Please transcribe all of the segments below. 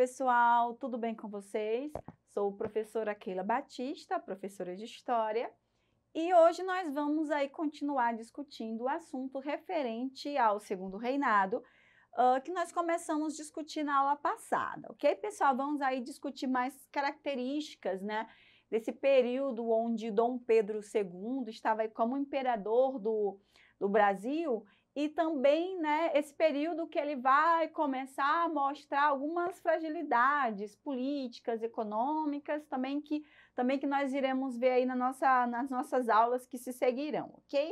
pessoal, tudo bem com vocês? Sou professora Keila Batista, professora de História, e hoje nós vamos aí continuar discutindo o assunto referente ao segundo reinado, uh, que nós começamos a discutir na aula passada, ok, pessoal? Vamos aí discutir mais características, né, desse período onde Dom Pedro II estava como imperador do, do Brasil e também né, esse período que ele vai começar a mostrar algumas fragilidades políticas, econômicas, também que, também que nós iremos ver aí na nossa, nas nossas aulas que se seguirão, ok?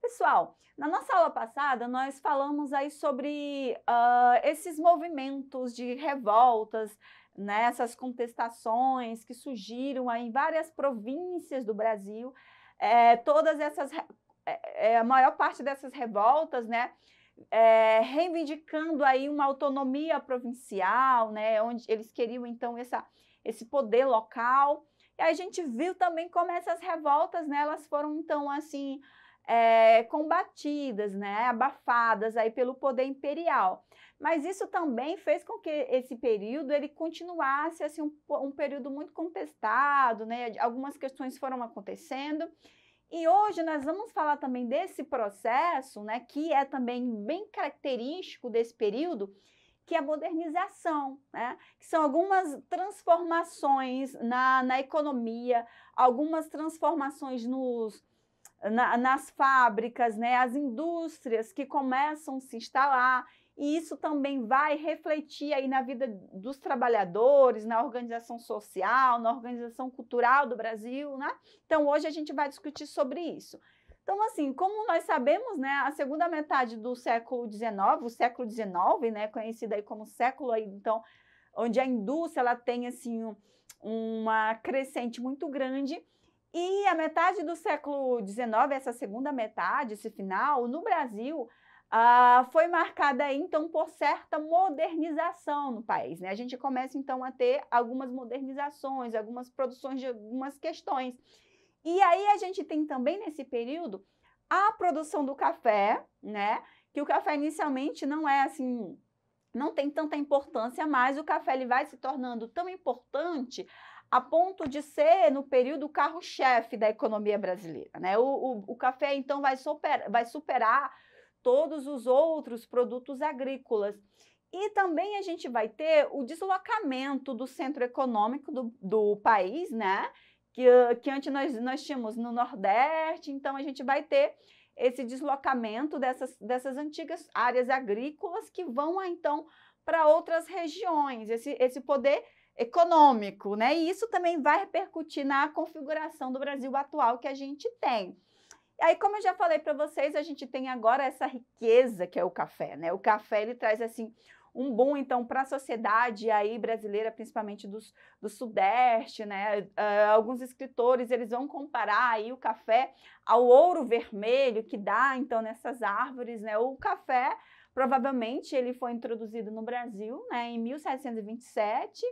Pessoal, na nossa aula passada nós falamos aí sobre uh, esses movimentos de revoltas, né, essas contestações que surgiram aí em várias províncias do Brasil, é, todas essas é, é, a maior parte dessas revoltas, né? É, reivindicando aí uma autonomia provincial, né, onde eles queriam então essa, esse poder local. E aí a gente viu também como essas revoltas, né, elas foram então assim é, combatidas, né, abafadas aí pelo poder imperial. Mas isso também fez com que esse período ele continuasse assim um, um período muito contestado, né, algumas questões foram acontecendo. E hoje nós vamos falar também desse processo, né, que é também bem característico desse período, que é a modernização, né? que são algumas transformações na, na economia, algumas transformações nos, na, nas fábricas, né? as indústrias que começam a se instalar e isso também vai refletir aí na vida dos trabalhadores, na organização social, na organização cultural do Brasil, né? Então hoje a gente vai discutir sobre isso. Então, assim, como nós sabemos, né, a segunda metade do século XIX, o século XIX, né, conhecido aí como século, aí, então, onde a indústria ela tem assim um, uma crescente muito grande. E a metade do século XIX, essa segunda metade, esse final, no Brasil, ah, foi marcada então por certa modernização no país. Né? A gente começa então a ter algumas modernizações, algumas produções de algumas questões. E aí a gente tem também nesse período a produção do café, né? Que o café inicialmente não é assim, não tem tanta importância, mas o café ele vai se tornando tão importante a ponto de ser, no período, o carro-chefe da economia brasileira. Né? O, o, o café, então, vai, superar, vai superar todos os outros produtos agrícolas. E também a gente vai ter o deslocamento do centro econômico do, do país, né? Que, que antes nós, nós tínhamos no Nordeste, então a gente vai ter esse deslocamento dessas, dessas antigas áreas agrícolas que vão ah, então para outras regiões, esse, esse poder econômico, né? E isso também vai repercutir na configuração do Brasil atual que a gente tem. Aí, como eu já falei para vocês, a gente tem agora essa riqueza que é o café, né? O café ele traz assim um boom então para a sociedade aí brasileira, principalmente dos, do sudeste, né? Uh, alguns escritores eles vão comparar aí o café ao ouro vermelho que dá então nessas árvores, né? O café provavelmente ele foi introduzido no Brasil, né? Em 1727.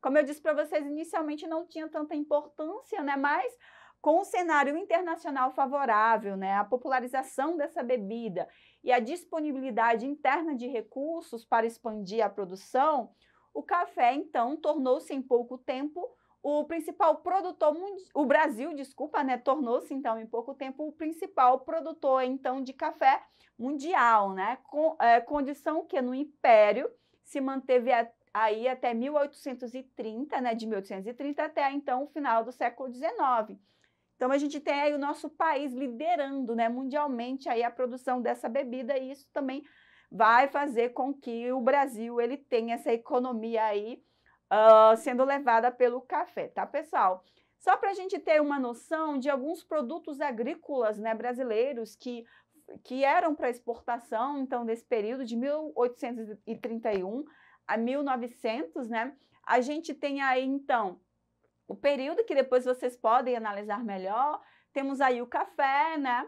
Como eu disse para vocês, inicialmente não tinha tanta importância, né? Mas com o cenário internacional favorável, né, a popularização dessa bebida e a disponibilidade interna de recursos para expandir a produção, o café então tornou-se em pouco tempo o principal produtor o Brasil, desculpa, né, tornou-se então em pouco tempo o principal produtor então de café mundial, né, com, é, condição que no império se manteve a, aí até 1830, né, de 1830 até então o final do século XIX então a gente tem aí o nosso país liderando, né, mundialmente aí a produção dessa bebida e isso também vai fazer com que o Brasil ele tenha essa economia aí uh, sendo levada pelo café, tá pessoal? Só para a gente ter uma noção de alguns produtos agrícolas, né, brasileiros que que eram para exportação, então desse período de 1831 a 1900, né? A gente tem aí então o período que depois vocês podem analisar melhor. Temos aí o café, né?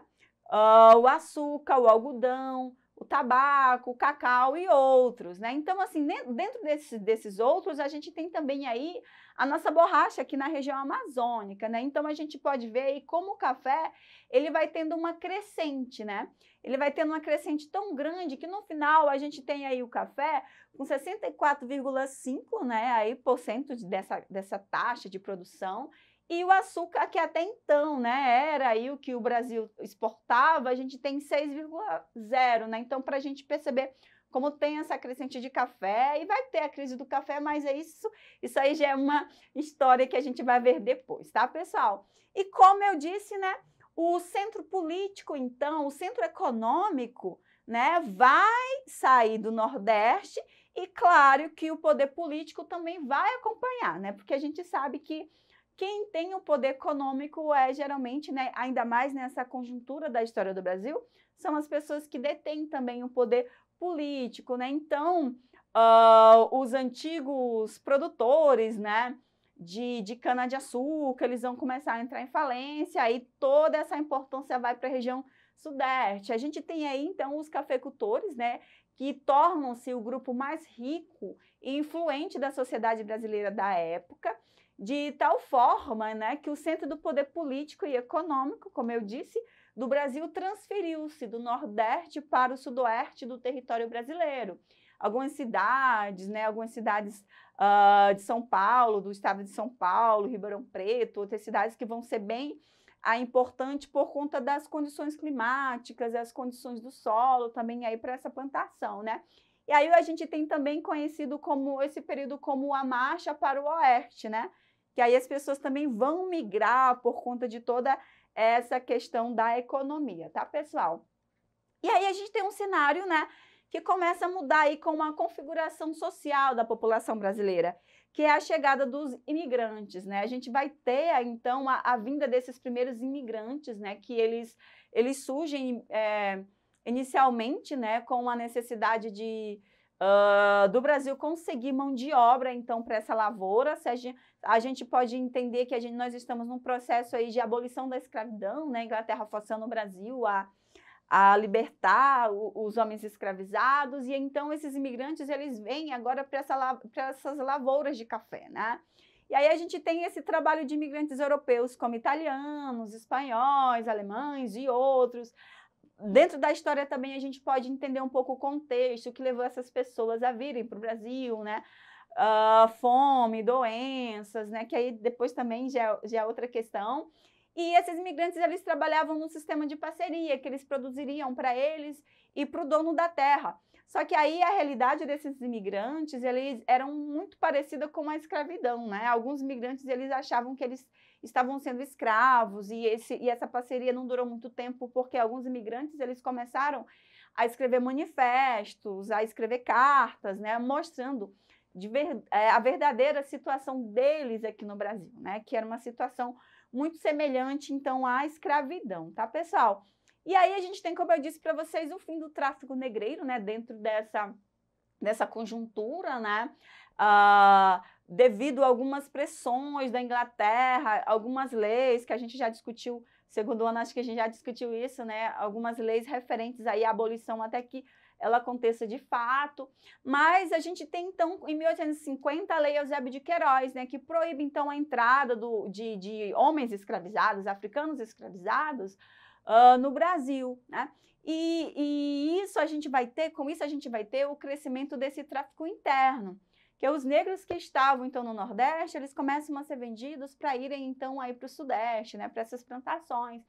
Uh, o açúcar, o algodão, o tabaco, o cacau e outros, né? Então, assim, dentro desses, desses outros, a gente tem também aí a nossa borracha aqui na região amazônica, né? Então, a gente pode ver aí como o café, ele vai tendo uma crescente, né? Ele vai tendo uma crescente tão grande que no final a gente tem aí o café com 64,5, né? Aí por cento dessa, dessa taxa de produção e o açúcar, que até então né, era aí o que o Brasil exportava, a gente tem 6,0, né? Então, para a gente perceber como tem essa crescente de café, e vai ter a crise do café, mas é isso, isso aí já é uma história que a gente vai ver depois, tá, pessoal? E como eu disse, né, o centro político, então, o centro econômico, né, vai sair do Nordeste, e claro que o poder político também vai acompanhar, né? Porque a gente sabe que quem tem o poder econômico é geralmente, né, ainda mais nessa conjuntura da história do Brasil, são as pessoas que detêm também o poder político, né? Então, uh, os antigos produtores, né, de, de cana-de-açúcar, eles vão começar a entrar em falência, aí toda essa importância vai para a região sudeste. A gente tem aí, então, os cafeicultores, né, que tornam-se o grupo mais rico e influente da sociedade brasileira da época, de tal forma né, que o centro do poder político e econômico, como eu disse, do Brasil transferiu-se do Nordeste para o Sudoeste do território brasileiro. Algumas cidades, né, algumas cidades uh, de São Paulo, do estado de São Paulo, Ribeirão Preto, outras cidades que vão ser bem ah, importantes por conta das condições climáticas, as condições do solo também aí para essa plantação, né? E aí a gente tem também conhecido como esse período como a marcha para o oeste, né? que aí as pessoas também vão migrar por conta de toda essa questão da economia, tá, pessoal? E aí a gente tem um cenário, né, que começa a mudar aí com uma configuração social da população brasileira, que é a chegada dos imigrantes, né? A gente vai ter, então, a, a vinda desses primeiros imigrantes, né, que eles, eles surgem é, inicialmente, né, com a necessidade de, Uh, do Brasil conseguir mão de obra, então, para essa lavoura, seja a gente pode entender que a gente, nós estamos num processo aí de abolição da escravidão, né? Inglaterra forçando o Brasil a, a libertar o, os homens escravizados, e então esses imigrantes, eles vêm agora para essa, essas lavouras de café, né? E aí a gente tem esse trabalho de imigrantes europeus, como italianos, espanhóis, alemães e outros. Dentro da história também a gente pode entender um pouco o contexto que levou essas pessoas a virem para o Brasil, né? uh, fome, doenças, né? Que aí depois também já, é, já é outra questão. E esses imigrantes eles trabalhavam num sistema de parceria que eles produziriam para eles e para o dono da terra. Só que aí a realidade desses imigrantes, eles eram muito parecida com a escravidão, né? Alguns imigrantes eles achavam que eles estavam sendo escravos e, esse, e essa parceria não durou muito tempo porque alguns imigrantes eles começaram a escrever manifestos, a escrever cartas, né, mostrando ver, é, a verdadeira situação deles aqui no Brasil, né? Que era uma situação muito semelhante, então, à escravidão, tá, pessoal? E aí a gente tem, como eu disse para vocês, o fim do tráfico negreiro, né? Dentro dessa, dessa conjuntura, né? Uh, devido a algumas pressões da Inglaterra, algumas leis que a gente já discutiu, segundo o ano, acho que a gente já discutiu isso, né? Algumas leis referentes aí à abolição até que ela aconteça de fato. Mas a gente tem, então, em 1850, a Lei Eusébio de Queiroz, né, que proíbe, então, a entrada do, de, de homens escravizados, africanos escravizados, Uh, no Brasil, né? E, e, isso a gente vai ter, com isso a gente vai ter o crescimento desse tráfico interno, que é os negros que estavam então no Nordeste, eles começam a ser vendidos para irem então aí para o Sudeste, né? Para essas plantações.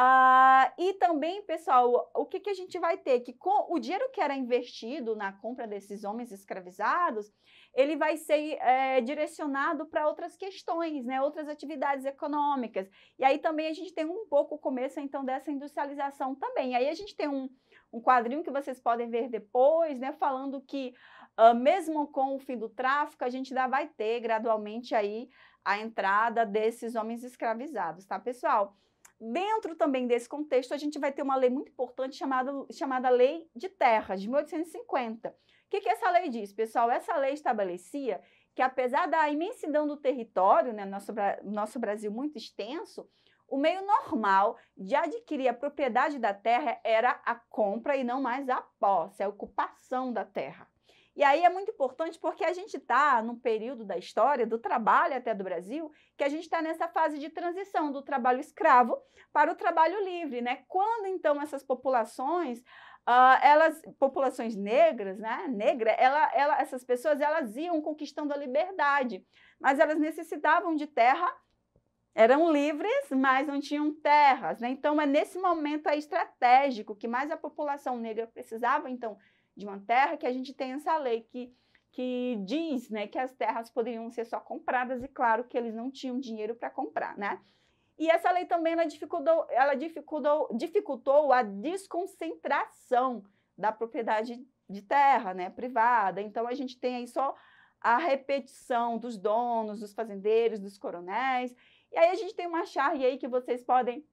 Ah, e também, pessoal, o que, que a gente vai ter? Que com, o dinheiro que era investido na compra desses homens escravizados, ele vai ser é, direcionado para outras questões, né? outras atividades econômicas. E aí também a gente tem um pouco o começo, então, dessa industrialização também. Aí a gente tem um, um quadrinho que vocês podem ver depois, né? falando que Uh, mesmo com o fim do tráfico, a gente ainda vai ter gradualmente aí a entrada desses homens escravizados, tá, pessoal? Dentro também desse contexto, a gente vai ter uma lei muito importante chamada, chamada Lei de Terras, de 1850. O que, que essa lei diz, pessoal? Essa lei estabelecia que, apesar da imensidão do território, né, nosso, nosso Brasil muito extenso, o meio normal de adquirir a propriedade da terra era a compra e não mais a posse, a ocupação da terra. E aí é muito importante porque a gente está num período da história, do trabalho até do Brasil, que a gente está nessa fase de transição do trabalho escravo para o trabalho livre, né? Quando então essas populações Uh, elas, populações negras, né, negra, ela, ela, essas pessoas, elas iam conquistando a liberdade, mas elas necessitavam de terra, eram livres, mas não tinham terras, né? Então, é nesse momento estratégico que mais a população negra precisava, então, de uma terra, que a gente tem essa lei que, que diz né, que as terras poderiam ser só compradas, e claro que eles não tinham dinheiro para comprar, né? E essa lei também ela dificultou, ela dificultou, dificultou a desconcentração da propriedade de terra né, privada. Então a gente tem aí só a repetição dos donos, dos fazendeiros, dos coronéis. E aí a gente tem uma charge aí que vocês podem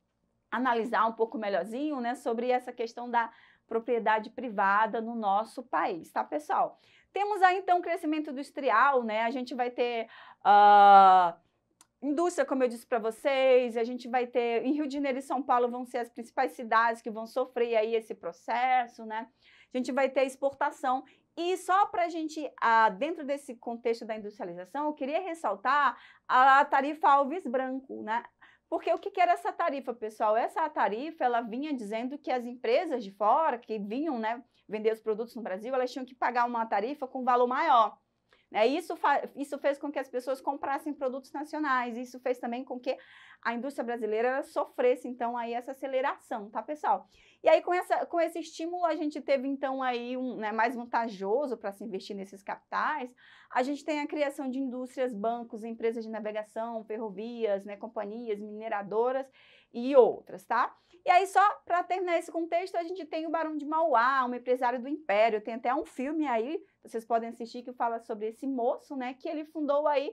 analisar um pouco melhorzinho, né, sobre essa questão da propriedade privada no nosso país, tá, pessoal? Temos aí, então, o crescimento industrial, né? A gente vai ter... Uh, indústria, como eu disse para vocês, a gente vai ter em Rio de Janeiro e São Paulo vão ser as principais cidades que vão sofrer aí esse processo, né? A gente vai ter exportação e só para a gente, ah, dentro desse contexto da industrialização, eu queria ressaltar a tarifa Alves Branco, né? Porque o que, era essa tarifa, pessoal? Essa tarifa, ela vinha dizendo que as empresas de fora, que vinham né, vender os produtos no Brasil, elas tinham que pagar uma tarifa com valor maior. Né? Isso, isso fez com que as pessoas comprassem produtos nacionais, isso fez também com que a indústria brasileira sofresse, então, aí essa aceleração, tá, pessoal? E aí, com, essa, com esse estímulo, a gente teve, então, aí um né, mais vantajoso para se investir nesses capitais. A gente tem a criação de indústrias, bancos, empresas de navegação, ferrovias, né, companhias, mineradoras e outras, tá? E aí, só para terminar esse contexto, a gente tem o Barão de Mauá, um empresário do Império, tem até um filme aí, vocês podem assistir, que fala sobre esse moço, né? Que ele fundou aí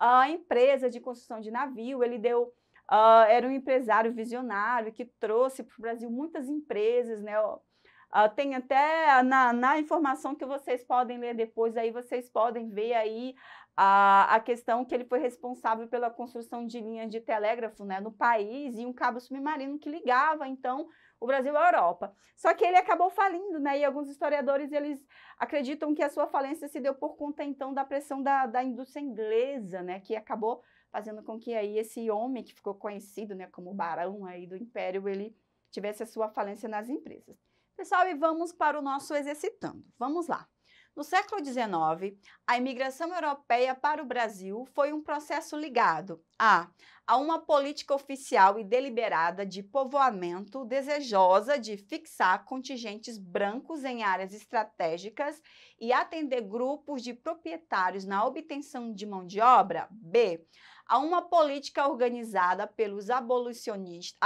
a empresa de construção de navio, ele deu. Uh, era um empresário visionário que trouxe para o Brasil muitas empresas, né? Uh, tem até na, na, informação que vocês podem ler depois, aí vocês podem ver aí a, a questão que ele foi responsável pela construção de linhas de telégrafo né, no país e um cabo submarino que ligava, então, o Brasil à Europa. Só que ele acabou falindo, né? E alguns historiadores, eles acreditam que a sua falência se deu por conta, então, da pressão da, da indústria inglesa, né? Que acabou fazendo com que aí esse homem que ficou conhecido, né? Como barão aí do Império, ele tivesse a sua falência nas empresas. Pessoal, e vamos para o nosso exercitando. Vamos lá. No século XIX, a imigração europeia para o Brasil foi um processo ligado a, a uma política oficial e deliberada de povoamento desejosa de fixar contingentes brancos em áreas estratégicas e atender grupos de proprietários na obtenção de mão de obra, b, a uma política organizada pelos abolicionistas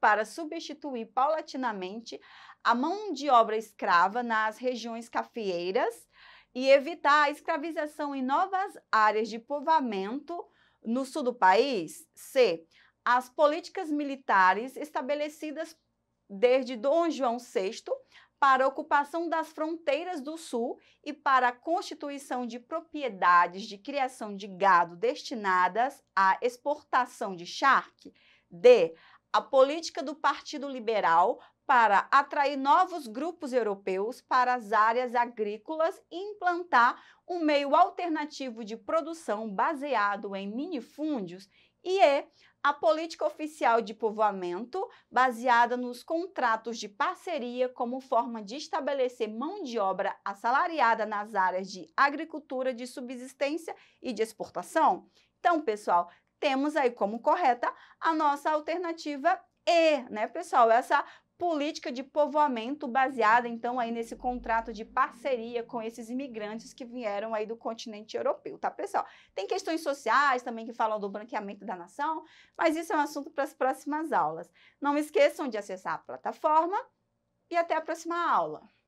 para substituir paulatinamente a mão de obra escrava nas regiões cafeeiras e evitar a escravização em novas áreas de povoamento no sul do país? C. As políticas militares estabelecidas desde Dom João VI para a ocupação das fronteiras do sul e para a constituição de propriedades de criação de gado destinadas à exportação de charque. D. A política do Partido Liberal para atrair novos grupos europeus para as áreas agrícolas e implantar um meio alternativo de produção baseado em minifúndios e é a política oficial de povoamento, baseada nos contratos de parceria como forma de estabelecer mão de obra assalariada nas áreas de agricultura de subsistência e de exportação. Então, pessoal, temos aí como correta a nossa alternativa e, né, pessoal, essa política de povoamento baseada então aí nesse contrato de parceria com esses imigrantes que vieram aí do continente europeu, tá pessoal? Tem questões sociais também que falam do branqueamento da nação, mas isso é um assunto para as próximas aulas. Não esqueçam de acessar a plataforma e até a próxima aula.